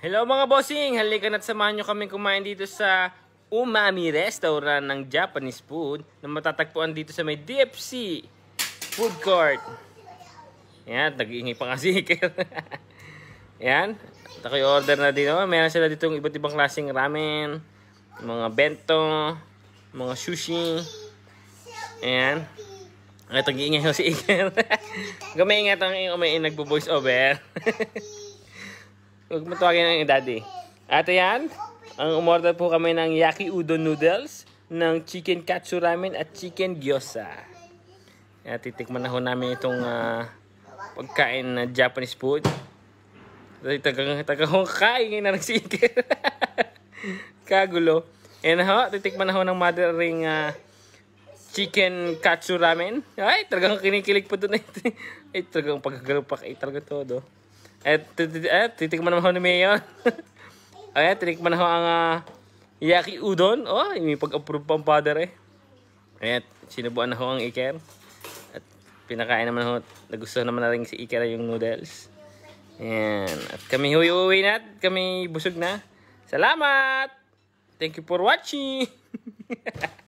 Hello mga bossing! Halika na't samahan nyo kami kumain dito sa Umami Restaurant ng Japanese food na matatagpuan dito sa may DFC Food Court. Yan, nag-iingay pa kasi. Yan, takoy order na dito. Oh. Meron sila dito iba't ibang klaseng ramen, mga bento, mga sushi. Yan. Ito, nag-iingay si Iker. Gamay ang itong umain nagbo-voice over. Huwag mo tawagin ng daddy. At yan, ang umorder po kami ng yaki udon noodles, ng chicken katsu ramen at chicken gyoza. At titikman na ho namin itong uh, pagkain na Japanese food. Tagang tagang kain na nagsikir. Kagulo. And ho, titikman na ho ng mothering uh, ah, chicken katsu ramen. Ay, talagang kinikilig pa doon. Ay, talagang paggagalupak. Ay, talaga todo. At, eh, at eh, titikman naman ni Mayon. Ayan, tinikman ho ang uh, yaki udon. Oh, may pag-approve pa ang father eh. Ayan, sinubuan na ho ang Iker. At pinakain naman ho, nagustuhan naman na rin si Iker yung noodles. Ayan, at kami huwi-uwi na kami busog na. Salamat! Thank you for watching!